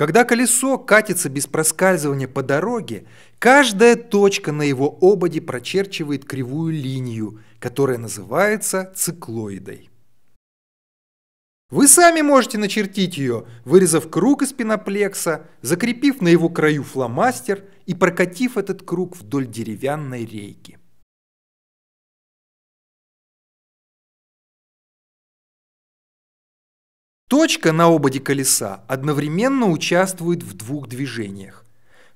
Когда колесо катится без проскальзывания по дороге, каждая точка на его ободе прочерчивает кривую линию, которая называется циклоидой. Вы сами можете начертить ее, вырезав круг из пеноплекса, закрепив на его краю фломастер и прокатив этот круг вдоль деревянной рейки. Точка на ободе колеса одновременно участвует в двух движениях.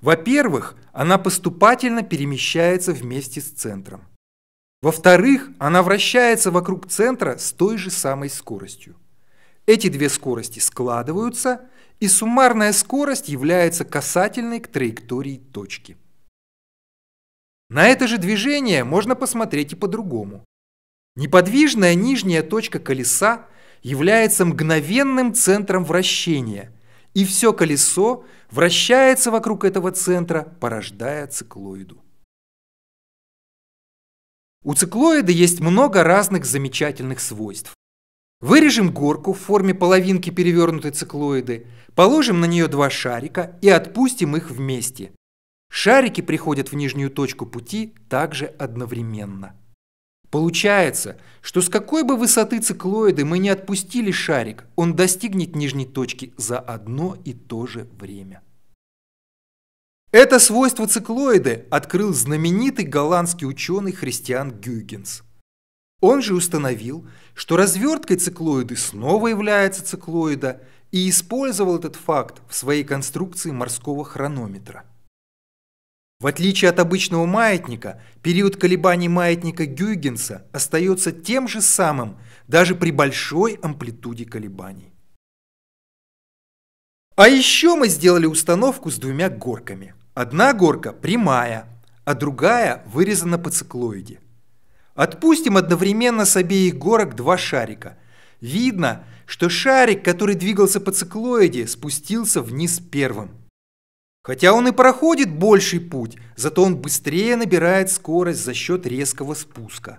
Во-первых, она поступательно перемещается вместе с центром. Во-вторых, она вращается вокруг центра с той же самой скоростью. Эти две скорости складываются, и суммарная скорость является касательной к траектории точки. На это же движение можно посмотреть и по-другому. Неподвижная нижняя точка колеса является мгновенным центром вращения, и все колесо вращается вокруг этого центра, порождая циклоиду. У циклоида есть много разных замечательных свойств. Вырежем горку в форме половинки перевернутой циклоиды, положим на нее два шарика и отпустим их вместе. Шарики приходят в нижнюю точку пути также одновременно. Получается, что с какой бы высоты циклоиды мы не отпустили шарик, он достигнет нижней точки за одно и то же время. Это свойство циклоиды открыл знаменитый голландский ученый Христиан Гюйгенс. Он же установил, что разверткой циклоиды снова является циклоида и использовал этот факт в своей конструкции морского хронометра. В отличие от обычного маятника, период колебаний маятника Гюйгенса остается тем же самым, даже при большой амплитуде колебаний. А еще мы сделали установку с двумя горками. Одна горка прямая, а другая вырезана по циклоиде. Отпустим одновременно с обеих горок два шарика. Видно, что шарик, который двигался по циклоиде, спустился вниз первым – Хотя он и проходит больший путь, зато он быстрее набирает скорость за счет резкого спуска.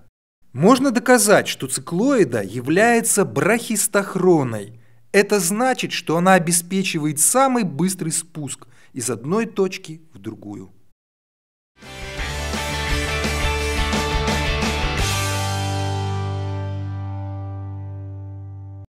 Можно доказать, что циклоида является брахистохроной. Это значит, что она обеспечивает самый быстрый спуск из одной точки в другую.